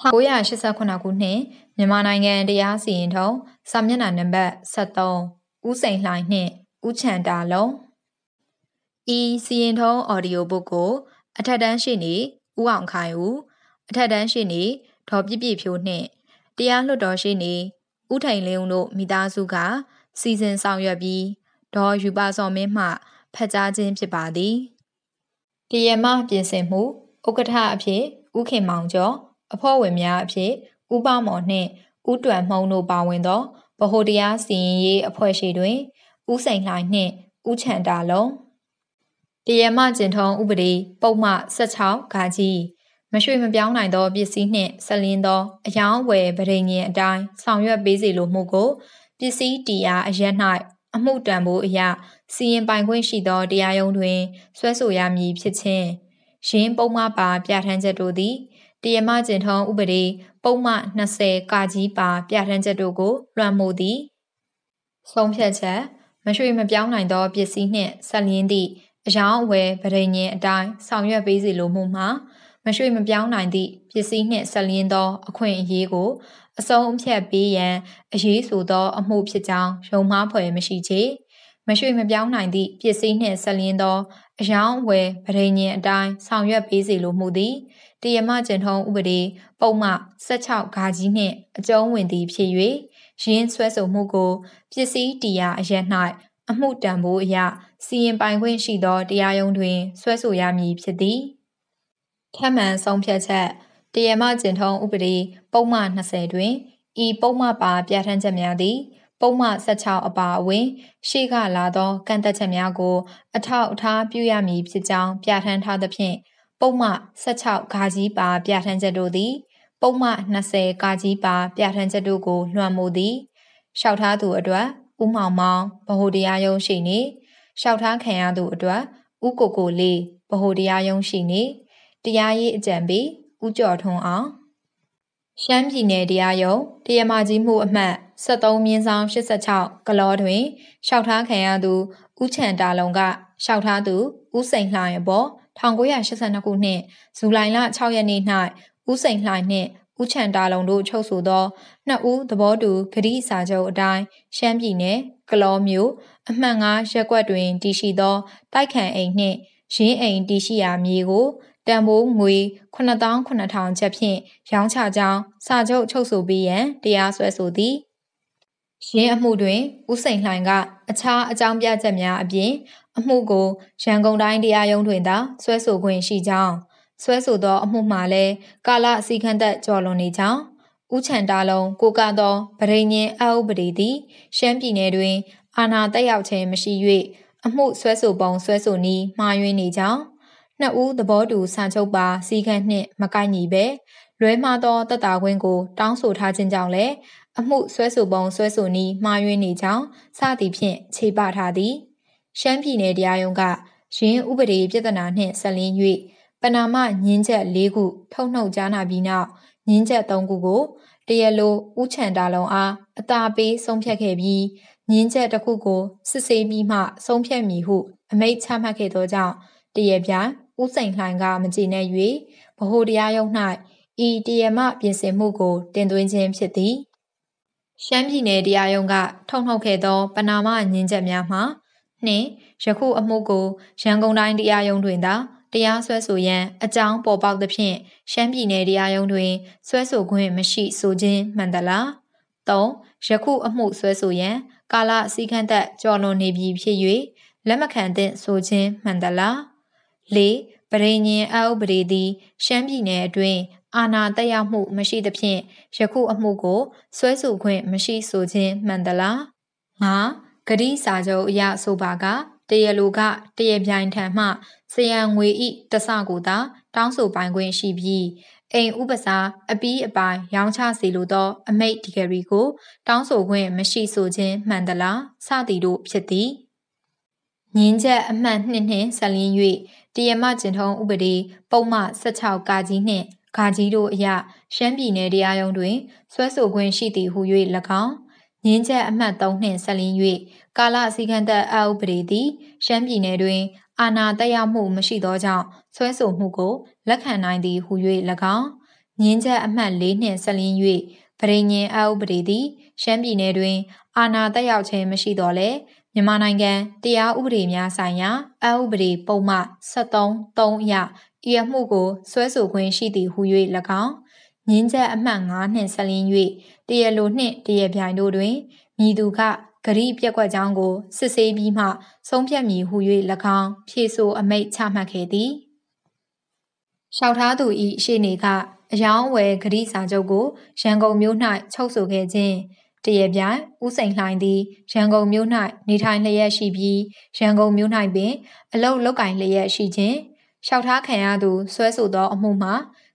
1989ခုနှစ်မြန်မာနိုင်ငံတရားစီရင်ထုံးစာမျက်နှာနံပါတ်73ဦးစိန်လှိုင်နှင့်ဦးချန်တာလုံးဤစီရင်ထုံးအော်ဒီယိုဘုတ်ကို အထက်တန်းရှိနေဦးအောင်ခိုင်ဦးအထက်တန်းရှိနေဒေါ်ပြပြဖြိုးနှင့်တရားလွှတ်တော်ရှိနေဦးထိုင်လင်းဦးတို့မိသားစုကစီစဉ်ဆောင်ရွက်ပြီးဒေါ်ယူပါစော်မင်းမှဖက်ကြားခြင်းဖြစ်ပါသည်တရမပြင်ဆင်မှုဥက္ကဋ္ဌအဖြစ်ဦးခင်မောင်ကျော်အဖွဲ့ဝင်များအဖြစ်ဦးပမော်နှင့်ဦးတွန်မှုံတို့ပါဝင်သောဗဟိုတရားစီရင်ရေးအဖွဲ့ရှိတွင်ဦးစိန်လှိုင်နှင့်ဦးချန်တာလုံးတရားမကျင်ထုံးဥပဒေပုံမှ16ဂါကြီးမရွှေမပြောင်းနိုင်သောပစ္စည်းနှင့်ဆက်လင်းသောအယောင်းဝယ်ပရိငင်အတိုင်းဆောင်ရွက်ပေးစီလိုမှုကိုပစ္စည်းတရားအရက်၌အမှုတန်ဖိုးအရာစီရင်ပိုင်ခွင့်ရှိသောတရားရုံးတွင်ဆွဲဆိုရမည်ဖြစ်ခြင်းရင်းပုံမှပါပြဋ္ဌာန်းချက်တို့သည်တရားမကျင့်ထုံးဥပဒေပုံမှန်20ကာကြီးပါ ပြဋ္ဌာန်းချက်တို့ကို လွှမ်းမိုးသည်ဆုံးဖြတ်ချက်မရွှေ့မပြောင်းနိုင်သောပစ္စည်းနှင့်ဆက်လျင်းသည့်အယောင်အဝယ်ပရိညင်အတိုင်းဆောင်ရွက်ပေးစီလိုမှုမှာမရွှေ့မပြောင်းနိုင်သည့်ပစ္စည်းနှင့်ဆက်လျင်းသော အခွင့်အရေးကို အဆုံးအဖြတ်ပေးရန်အရေးဆိုသော အမှုဖြစ်ကြောင်းရုံမှားဖွယ်မရှိချေမရွှေ့မပြောင်းနိုင်သည့်ပစ္စည်းနှင့်ဆက်လျင်းသောအယောင်အဝယ်ပရိညင်အတိုင်းဆောင်ရွက်ပေးစီလိုမှုသည်တရားမကျင့်ထုံးဥပဒေပုံမှ16ဂါကြီးနှင့် အကျုံးဝင်သည်ဖြစ်၍ရင်းဆွဲဆိုမှုကိုပစ္စည်းတရားအရ၌အမှုတန်ဖိုးအရစီရင်ပိုင်ခွင့်ရှိသောတရားရုံးတွင် ဆွဲဆိုရမည်ဖြစ်သည်ထမှန်ဆုံးဖြတ်ချက်တရားမကျင့်ထုံးဥပဒေပုံမှ20တွင်ဤပုံမှပါပြဋ္ဌာန်းချက်များသည်ပုံမှ16အပါအဝင် ရှေ့ကလာသောကန့်သက်ချက်များကို အထောက်အထားပြုရမည်ဖြစ်ကြောင်းပြဋ္ဌာန်းထားသဖြင့်ပုံမှ16ဂါကြီးပါ ပြဋ္ဌာန်းချက်တို့သည်ပုံမှ20ဂါကြီးပါပြဋ္ဌာန်းချက်တို့ကိုလွှမ်းမိုးသည်လျှောက်ထားသူအတွက်ဥမောင်မောင်ဗဟိုတရားရုံးရှိနေလျှောက်ထားခံရသူအတွက်ဥကိုကိုလေးဗဟိုတရားရုံးရှိနေတရားရေးအကြံပေးဥကျော်ထွန်းအောင်ရှမ်းပြည်နယ်တရားရုံးတရားမကြီးမှုအမှတ်73မြင်းဆောင်86ကလောတွင်လျှောက်ထားခံရသူဥချန်တာလုံကလျှောက်ထားသူဥစိန်လှိုင်အပေါ်1982ခုနှစ်ဇူလိုင်လ6ရက်နေ့၌ဦးစိန်လှိုင်နှင့်ဦးချန်တာလုံတို့ချုပ်ဆိုသောနှစ်ဦးသဘောတူဂတိစာချုပ်အတိုင်းရှမ်းပြည်နယ်ကလောမြို့အမှန်၅ရပ်ကွက်တွင်တည်ရှိသောတိုက်ခန်အိမ်နှင့်ရင်းအိမ်တည်ရှိရာမြေကိုတန်ဖိုးငွေ8900ချက်ဖြင့်ရောင်းချကြောင်းစာချုပ်ချုပ်ဆိုပြီးရန်တရားစွဲဆိုသည်ရင်းအမှုတွင်ဦးစိန်လှိုင်က အခြားအကြောင်းပြချက်များအပြင်အမှုကိုရန်ကုန်တိုင်းတရားရုံးတွင်သာဆွဲဆိုခွင့်ရှိကြောင်းဆွဲဆိုသောအမှုမှာလည်းကာလအစည်းခံသက်ကျော်လွန်နေကြောင်းဥချန်တာလုံးကိုကသောဗရိညင်အဥပဒေသည်ရှမ်းပြည်နယ်တွင်အာဏာတက်ရောက်ခြင်းမရှိ၍အမှုဆွဲဆိုပုံဆွဲဆိုနည်းမှားယွင်းနေကြောင်းနှစ်ဦးသဘောတူဆန်ချုပ်ပါစီကံနှင့်မကိုက်ညီပဲလွဲမှားသောတပ်တာခွင့်ကိုတောင်းဆိုထားခြင်းကြောင့်လည်းအမှုဆွဲဆိုပုံဆွဲဆိုနည်းမှားယွင်းနေကြောင်းစသည်ဖြင့်ခြေပထားသည်ရှမ်းပြည်နယ်တရားရုံးကရင်းဥပဒေပြဿနာနှင့်ဆက်လင်း၍ပနာမငင်းချက်၄ခုထုတ်နှုတ်ကြားနာပြီးနောက်ငင်းချက်၃ခုကိုတရားလိုဦးချန်တာလုံအားအသာပေးဆုံးဖြတ်ခဲ့ပြီးငင်းချက်တစ်ခုကိုစစ်ဆေးပြီးမှ ဆုံးဖြတ်မည်ဟုအမိန့်ချမှတ်ခဲ့သောကြောင့်တရားပြဦးစိန်လှိုင်ကမကျေနပ်၍ဗဟိုတရားရုံး၌ဤတရားမပြင်ဆင်မှုကိုတင်သွင်းခြင်းဖြစ်သည်ရှမ်းပြည်နယ်တရားရုံးကထုတ်နှုတ်ခဲ့သောပနာမငင်းချက်များမှာနှင့်ယခုအမှုကိုရန်ကုန်တိုင်းတရားရုံးတွင်သာတရားစွဲဆိုရန် အကြောင်းပေါ်ပေါက်သဖြင့်ရှမ်းပြည်နယ်တရားရုံးတွင်စွဲဆိုခွင့်မရှိဆိုခြင်းမှန်သလား၃ယခုအမှုစွဲဆိုရန်ကာလအစည်းခံသက်ကျော်လွန်နေပြီဖြစ်၍လက်မခံသင့်ဆိုခြင်းမှန်သလား၄ပရိညင်အဥပဒေသည်ရှမ်းပြည်နယ်အတွင်းအာဏာတက်ရောက်မှုမရှိသဖြင့်ယခုအမှုကိုစွဲဆိုခွင့်မရှိဆိုခြင်းမှန်သလား၅ဂတိစာချုပ်အရဆိုပါကတရလူကတရပြိုင်ထံမှဆယံငွေဤတဆကိုသာတောင်းဆိုပိုင်ခွင့်ရှိပြီးအိမ်ဥပစာ အပီးအပိုင်ရောင်းချစီလိုသော အမိတ်ဒီဂရီကိုတောင်းဆိုခွင့်မရှိဆိုခြင်းမှန်သလားစသည်တို့ဖြစ်သည်ငင်းချက်အမှန်နှစ်နှင့်ဆက်လင်း၍တရမကျင်ထုံးဥပဒေပုံမှ16ကာကြီးနှင့်ဂါကြီးတို့အရရှမ်းပြည်နယ်တရားရုံးတွင်ဆွဲဆိုခွင့်ရှိသည်ဟု၍၎င်းငင်းချက်အမှတ်3နှင့်ဆက်လင်း၍ကာလအစည်းခံသက်အဥပဒေသည်ရှမ်းပြည်နယ်တွင် အာဏာတက်ရောက်မှုမရှိသောကြောင့်ဆွဲဆိုမှုကိုလက်ခံနိုင်သည်ဟု၍၎င်းငင်းချက်အမှတ်၄နှင့်ဆက်လင်း၍ဗရိညင်အဥပဒေသည်ရှမ်းပြည်နယ်တွင် အာဏာတက်ရောက်ခြင်းမရှိတော့လဲမြန်မာနိုင်ငံတရားဥပဒေများဆိုင်ရာအဥပဒေပုံမှ73 3အရဤအမှုကိုဆွဲဆိုခွင့်ရှိသည်ဟု၍၎င်းငင်းချက်အမှတ်9နှင့်ဆက်လင်း၍တရလိုနှင့်တရပြိုင်တို့တွင်မိသူကဂရိပြက်ကွက်ကြောင်းကို စစ်ဆေးပြီးမှ ဆုံးဖြတ်မည်ဟု၍၎င်းဖြေဆိုအမိန့်ချမှတ်ခဲ့သည်။ရှောက်ထားသူ၏အရှိနေကအယောင်းဝယ်ဂရိစာချုပ်ကို ရန်ကုန်မြို့၌ချုပ်ဆိုခဲ့ခြင်းတရပြိုင်ဥစိန်လှိုင်သည် ရန်ကုန်မြို့၌နေထိုင်လျက်ရှိပြီးရန်ကုန်မြို့၌ပင်အလုတ်လုတ်ကင်လျက်ရှိခြင်းရှောက်ထားခံရသူဆွဲဆိုသောအမှုမှာ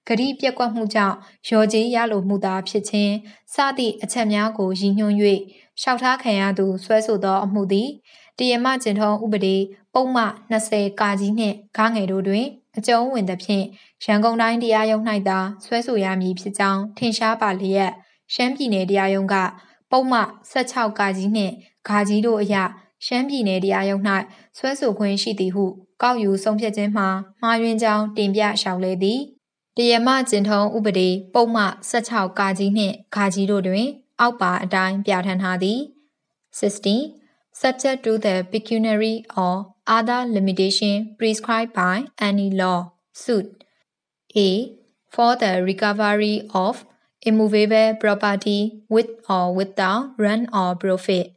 ဂတိပြက်ကွက်မှုကြောင့်ရောကြေးရလိုမှုသာဖြစ်ခြင်းစသည့်အချက်များကိုရည်ညွှန်း၍ရှောက်ထားခံရသူ ဆွဲဆိုသောအမှုသည်တရမကျင်ထုံးဥပဒေပုံမှ20ကာကြီးနှင့်ကားငယ်တို့တွင်အကျုံးဝင်သဖြင့်ရန်ကုန်တိုင်းတရားရုံး၌သာဆွဲဆိုရမည်ဖြစ်ကြောင်းထင်ရှားပါလျက်ရှမ်းပြည်နယ်တရားရုံးကပုံမှ16ကာကြီးနှင့်ဂါကြီးတို့အရရှမ်းပြည်နယ်တရားရုံး၌ဆွဲဆိုခွင့်ရှိသည်ဟုကောက်ယူဆုံးဖြတ်ခြင်းမှာမှားယွင်းကြောင်းတင်ပြရှောင်လဲသည်16 subject to the pecuniary or other limitation prescribed by any law suit a for the recovery of immovable property with or without rent or profit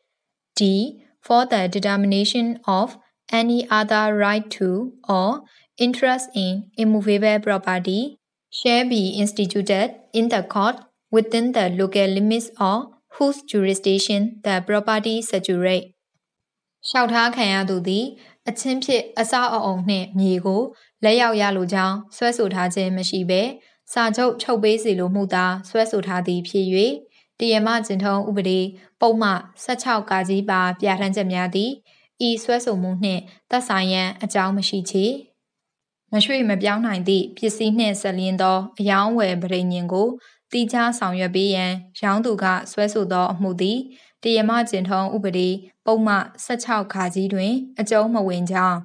d for the determination of any other right to or interest in immovable property shall be instituted in the court within the local limits of whose jurisdiction the property saturate လျှောက်ထားခံရသူသည်အချင်းဖြစ်အစအအုံနှင့်မြေကိုလက်ရောက်ရလိုကြောင်းဆွဲဆိုထားခြင်းမရှိဘဲစာချုပ်ချုပ်ပေးစီလိုမှုသာဆွဲဆိုထားသည်ဖြစ်၍တရားမကျင့်ထုံးဥပဒေပုံမှ16ကာကြီးပါပြဋ္ဌာန်းချက်များသည်ဤဆွဲဆိုမှုနှင့်သက်ဆိုင်ရန်အကြောင်းမရှိချေ။မရွှေ့မပြောင်းနိုင်သည့်ပစ္စည်းနှင့်ဆက်လျင်းသောအယောင်းဝယ်ပရိညင်ကိုတိကျဆောင်ရွက်ပေးရန် ရောင်းသူကဆွဲဆိုသောအမှုသည်တရားမကျင့်ထုံးဥပဒေပုံမှန်16ခါကြီးတွင် အကျုံးမဝင်ကြောင်း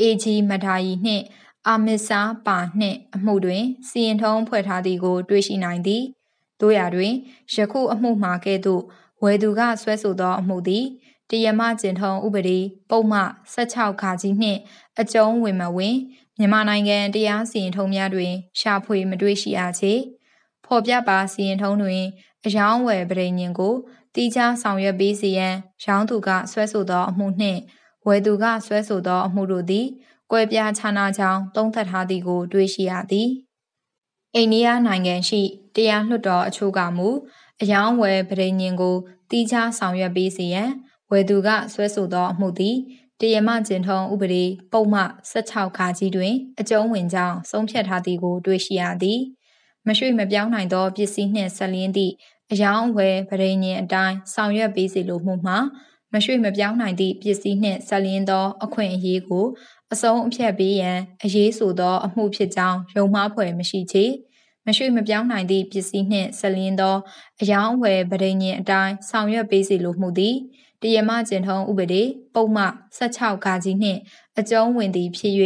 AG မဒါယီနှင့် အာမစ္စာပါနှင့်အမှုတွင်စီရင်ထုံးဖွဲ့ထားသည်ကိုတွေ့ရှိနိုင်သည်တို့ရာတွင်ယခုအမှုမှာကဲ့သို့ဝယ်သူကဆွဲဆိုသောအမှုသည်တရားမကျင့်ထုံးဥပဒေပုံမှ16ခါကြီးနှင့် အကျုံးဝင်မဝင်မြန်မာနိုင်ငံတရားစီရင်ထုံးများတွင်ရှာဖွေမတွေ့ရှိအားချေဖော်ပြပါစီရင်ထုံးတွင်အယောင်းဝယ်ပရိညင်ကိုတိကျဆောင်ရွက်ပေးစီရန်ရောင်းသူကဆွဲဆိုသောအမှုနှင့်ဝယ်သူကဆွဲဆိုသောအမှုတို့သည်ကွဲပြားခြားနားကြောင်းသုံးသပ်ထားသည်ကိုတွေ့ရှိရသည်အိန္ဒိယနိုင်ငံရှိတရားလွှတ်တော်အချို့ကမူအယောင်းဝယ်ပရိညင်ကိုတိကျဆောင်ရွက်ပေးစီရန်ဝယ်သူကဆွဲဆိုသောအမှုသည်တရားမကျင်ထုံးဥပဒေပုံမှ16ခါကြီးတွင် အကျုံးဝင်ကြောင်းဆုံးဖြတ်ထားသည်ကိုတွေ့ရှိရသည်မရွှေ့မပြောင်းနိုင်သောပစ္စည်းနှင့်ဆက်လျင်းသည့်အယောင်ဝယ်ပရိညင်အတိုင်းဆောင်ရွက်ပေးစီလိုမှုမှာမရွှေ့မပြောင်းနိုင်သည့်ပစ္စည်းနှင့်ဆက်လျင်းသော အခွင့်အရေးကိုအဆုံးအဖြတ်ပေးရန် အရေးဆိုသောအမှုဖြစ်ကြောင်းယုံမှားဖွယ်မရှိချေမရွှေ့မပြောင်းနိုင်သည့်ပစ္စည်းနှင့်ဆက်လျင်းသောအယောင်ဝယ်ပရိညင်အတိုင်းဆောင်ရွက်ပေးစီလိုမှုသည်တရားမကျင့်ထုံးဥပဒေပုံမှ16ဂါကြီးနှင့် အကျုံးဝင်သည်ဖြစ်၍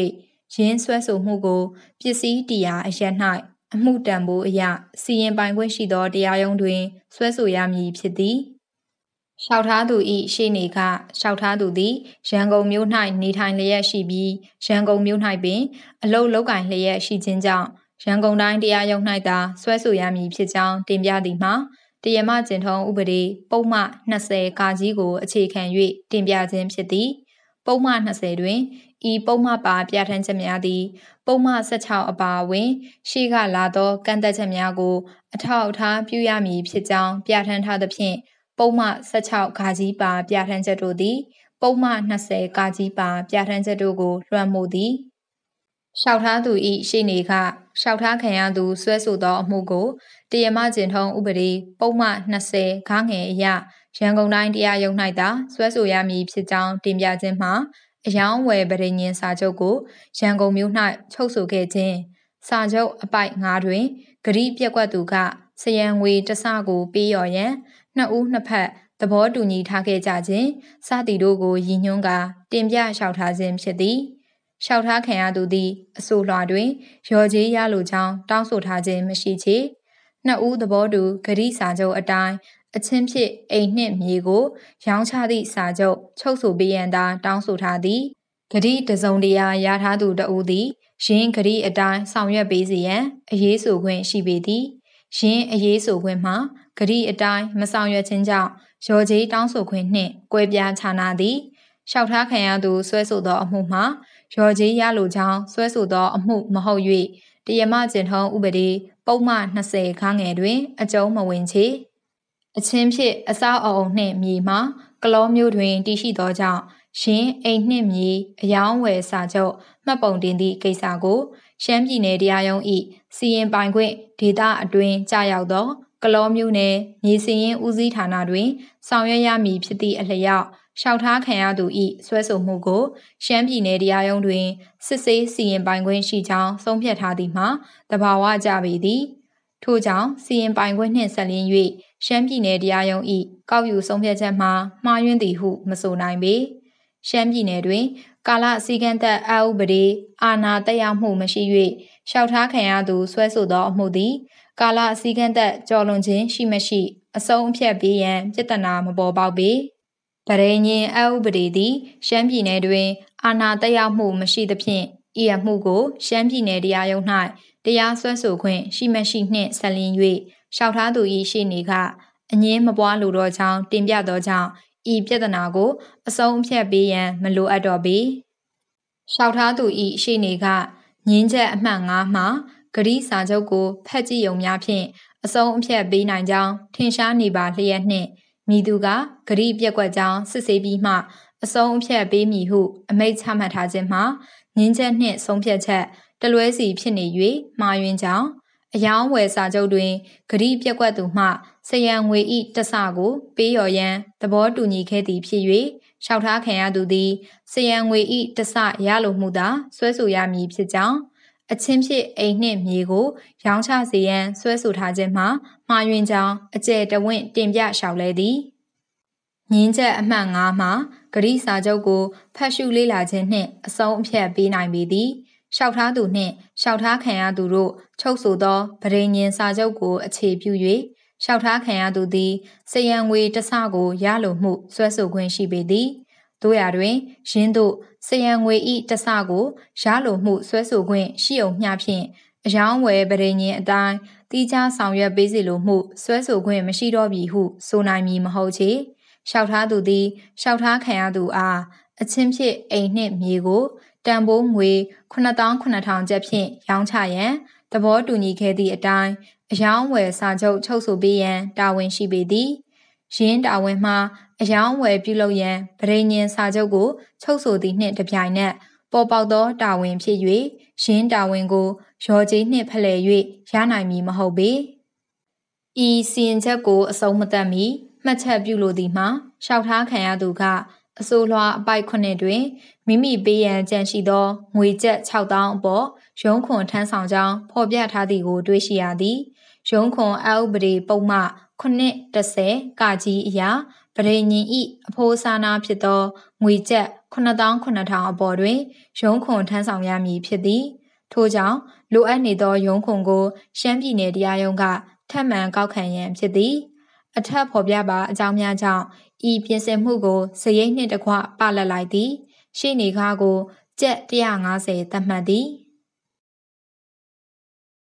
ရင်းဆွဲဆိုမှုကိုပစ္စည်းတရားအရ၌အမှုတန်ဖိုးအရစီရင်ပိုင်ခွင့်ရှိသောတရားရုံးတွင် ဆွဲဆိုရမည်ဖြစ်သည်လျှောက်ထားသူဤရှိနေကလျှောက်ထားသူသည်ရန်ကုန်မြို့၌နေထိုင်လျက်ရှိပြီးရန်ကုန်မြို့၌ပင်အလုတ်လောက်ကင်လျက်ရှိခြင်းကြောင့်ရန်ကုန်တိုင်းတရားရုံး၌သာဆွဲဆိုရမည်ဖြစ်ကြောင်းတင်ပြသည်မှာတရမကျင်ထုံးဥပဒေပုံမှ20ကာကြီးကို အခြေခံ၍တင်ပြခြင်းဖြစ်သည် ပုံမှ20တွင်ဤပုံမှပါပြဋ္ဌာန်းချက်များသည်ပုံမှ16အပါအဝင် ရှိကလာသောကန့်သက်ချက်များကို အထောက်အထားပြုရမည်ဖြစ်ကြောင်းပြဋ္ဌာန်းထားသဖြင့်ပုံမှ16ဂါကြီးပါပြဋ္ဌာန်းချက်တို့သည် ပုံမှ20ဂါကြီးပါပြဋ္ဌာန်းချက်တို့ကိုလွှမ်းမိုးသည်လျှောက်ထားသူဤရှိနေခလျှောက်ထားခံရသူ ဆွဲဆိုသောအမှုကိုတရမကျင်ထုံးဥပဒေပုံမှန်20ခါငယ်အရရန်ကုန်တိုင်းတရားရုံး၌သာစွဲဆိုရမည်ဖြစ်ကြောင်းတင်ပြခြင်းမှာအယောင်းဝယ်ပရိညင်စာချုပ်ကိုရန်ကုန်မြို့၌ချုပ်ဆိုခဲ့ခြင်း စာချုပ်အပိုက်9တွင်ဂရီးပြက်ကွက်သူကစရန်ငွေတစကိုပေးရော်ရန်နှစ်ဦးနှစ်ဖက်သဘောတူညီထားခဲ့ကြခြင်းစသည်တို့ကိုရည်ညွှန်းကာတင်ပြလျှောက်ထားခြင်းဖြစ်သည်လျှောက်ထားခံရသူသည်အဆိုလွှာတွင် ရော်ကြေးရလိုကြောင်းတောင်းဆိုထားခြင်းမရှိချေနှစ်ဦးသဘောတူဂရိစာချုပ်အတိုင်းအချင်းဖြစ် အိမ်နှင့်မြေကို ရောင်းချသည့်စာချုပ်ချုပ်ဆိုပေးရန်သာတောင်းဆိုထားသည်ဂရိတစုံတရာရထားသူတဦးသည်ယင်းဂရိအတိုင်းဆောင်ရွက်ပေးစီရန် အရေးဆိုခွင့်ရှိပေသည်ယင်းအရေးဆိုခွင့်မှာဂရိအတိုင်းမဆောင်ရွက်ခြင်းကြောင့်ရော်ကြီးတောင်းဆိုခွင့်နှင့်ကွဲပြားခြားနာသည်လျှောက်ထားခံရသူ ဆွဲဆိုသောအမှုမှာရော်ကြီးရလိုကြောင်းဆွဲဆိုသော အမှုမဟုတ်၍တရမကျင့်ထုံးဥပဒေပုံမှန်20ခန်းငယ်တွင် အကျုံးမဝင်ချေအချင်းဖြစ်အဆောက်အအုံနှင့်မြေမှာကလောမျိုးတွင်တည်ရှိသောကြောင့်ရင်အိမ်နှင့်မြေအယောင်းဝယ်စာချုပ်မှတ်ပုံတင်သည့်ကိစ္စကို ရှမ်းပြည်နယ်တရားရုံး၏စီရင်ပိုင်ခွင့်ဒေသအတွင်းကြာရောက်သော ကလောမျိုးနယ်မြေစည်ရင်ဦးစီးဌာနတွင် ဆောင်ရွက်ရမည်ဖြစ်သည့်အလျောက်လျှောက်ထားခံရသူ၏ဆွဲဆိုမှုကို ရှမ်းပြည်နယ်တရားရုံးတွင်စစ်ဆေးစီရင်ပိုင်ခွင့်ရှိကြောင်းဆုံးဖြတ်ထားသည်မှာတဘာဝကြပေသည်ထို့ကြောင့်စီရင်ပိုင်ခွင့်နှင့်ဆက်လျင်း၍ရှမ်းပြည်နယ်တရားရုံး၏ကောက်ယူဆုံးဖြတ်ချက်မှာမှားယွင်းသည်ဟုမဆိုနိုင်ပေ ရှမ်းပြည်နယ်တွင် ကာလအစည်းကမ်းသက်အဥပဒေအာဏာတက်ရောက်မှုမရှိ၍လျှောက်ထားခံရသူဆွဲဆိုသောအမှုသည် ကာလအစည်းကမ်းသက်ကျော်လွန်ခြင်းရှိမရှိ အဆုံးအဖြတ်ပေးရန်ပြစ်ဒဏ်မပေါ်ပေါက်ပေ။ဗရိညင်အဥပဒေသည်ရှမ်းပြည်နယ်တွင် အာဏာသက်ရောက်မှုမရှိသဖြင့်ဤအမှုကို ရှမ်းပြည်နယ်တရားရုံး၌တရားစွဲဆိုခွင့်ရှိမရှိနှင့်ဆက်လင်း၍ရှောက်ထားသူ၏ရှေ့နေကအငင်းမပွားလိုတော့ကြောင်းတင်ပြသောကြောင့်ဤပြဿနာကိုအဆုံးအဖြတ်ပေးရန်မလိုအပ်တော့ပေရှောက်ထားသူ၏ရှေ့နေကငင်းချက်အမှန်ငါးမှာဂရီစာချုပ်ကိုဖတ်ကြည့်ုံများဖြင့်အဆုံးအဖြတ်ပေးနိုင်ကြောင်း ထင်ရှားနေပါလျက်နှင့်မည်သူကဂရိပြက်ကွက်ကြောင်းစစ်ဆေးပြီးမှအဆုံးအဖြတ်ပေးမည်ဟုအမိန့်ချမှတ်ထားခြင်းမှာငင်းချက်နှင့်ဆုံးဖြတ်ချက်တလွဲစီဖြစ်နေ၍မှားယွင်းကြောင်းအယောင်းဝယ်စာချုပ်တွင်ဂရိပြက်ကွက်သူမှဆယံငွေဤတဆကို ပေးရော်ရန်သဘောတူညီခဲ့သည်ဖြစ်၍လျှောက်ထားခံရသူသည်ဆယံငွေဤတဆရလိုမှုသာဆွဲဆိုရမည်ဖြစ်ကြောင်းအချင်းဖြစ်အိမ်နှင့်မြေကိုရောင်းချစေရန်ဆွဲဆိုထားခြင်းမှာမှားယွင်းကြောင်းအကျယ်တဝင့်တင်ပြလျှောက်လဲသည်ညင်းချက်အမှတ်၅မှာဂရိစာချုပ်ကိုဖတ်ရှုလေ့လာခြင်းနှင့်အဆုံးအဖြတ်ပေးနိုင်ပေသည်။လျှောက်ထားသူနှင့်လျှောက်ထားခံရသူတို့ချုပ်ဆိုသောဗရိညင်စာချုပ်ကို အခြေပြု၍လျှောက်ထားခံရသူသည်စရံငွေတစကိုရလိုမှုဆွဲဆိုခွင့်ရှိပေသည်။တို့ရာတွင်ယင်းတို့စယံငွေဤတဆကိုရလိုမှုဆွဲဆိုခွင့်ရှိုံမျှဖြင့်အယောင်းဝယ်ပရိညင်အတိုင်းတိကျဆောင်ရွက်ပေးစီလိုမှုဆွဲဆိုခွင့်မရှိတော့ပြီဟု ဆိုနိုင်မည်မဟုတ်ချေလျှောက်ထားသူသည်လျှောက်ထားခံရသူအားအချင်းဖြစ်အိမ်နှင့်မြေကိုတန်ဖိုးငွေ9,900ကျပ်ဖြင့်ရောင်းချရန်သဘောတူညီခဲ့သည့်အတိုင်းအယောင်းဝယ်စာချုပ်ချုပ်ဆိုပေးရန် တာဝန်ရှိပေသည်ယင်းတာဝန်မှာအယောင်းဝယ်ပြုလုပ်ရန်ဗဒိညင်စာချုပ်ကိုချုပ်ဆိုသည်နှင့်တပြိုင်နက်ပေါ်ပေါက်သောတာဝန်ဖြစ်၍ရင်းတာဝန်ကိုရော်ကြီးနှင့်ဖလှယ်၍ရနိုင်မည်မဟုတ်ပေ။ဤစီရင်ချက်ကိုအဆုံးမသတ်မီမှတ်ချက်ပြုလိုသည်မှာရှောက်ထားခံရသူကအဆိုလွှာအပိုက်ခုနှစ်တွင်မိမိပေးရန်ကြံရှိသောငွေကျပ်6000အပေါ်ရုံးခွန်ထမ်းဆောင်ကြောင်းဖော်ပြထားသည်ကိုတွေ့ရှိရသည်။ရုံးခွန်အဥပဒေပုံမှ930ကကြီးအရာပရိညင်ဤအဖိုးစာနာဖြစ်သောငွေကျပ်9,000အပေါ်တွင် ရုံးခွန်ထမ်းဆောင်ရမည်ဖြစ်သည်ထို့ကြောင့်လိုအပ်နေသောရုံးခွန်ကို ရှမ်းပြည်နယ်တရားရုံးကထပ်မံကောက်ခံရန်ဖြစ်သည်အထက်ဖော်ပြပါအကြောင်းများကြောင့်ဤပြင်ဆင်မှုကိုစရိတ်နှင့်တကွပလတ်လိုက်သည် ရှေ့နေကားကို ကျပ်150သတ်မှတ်သည်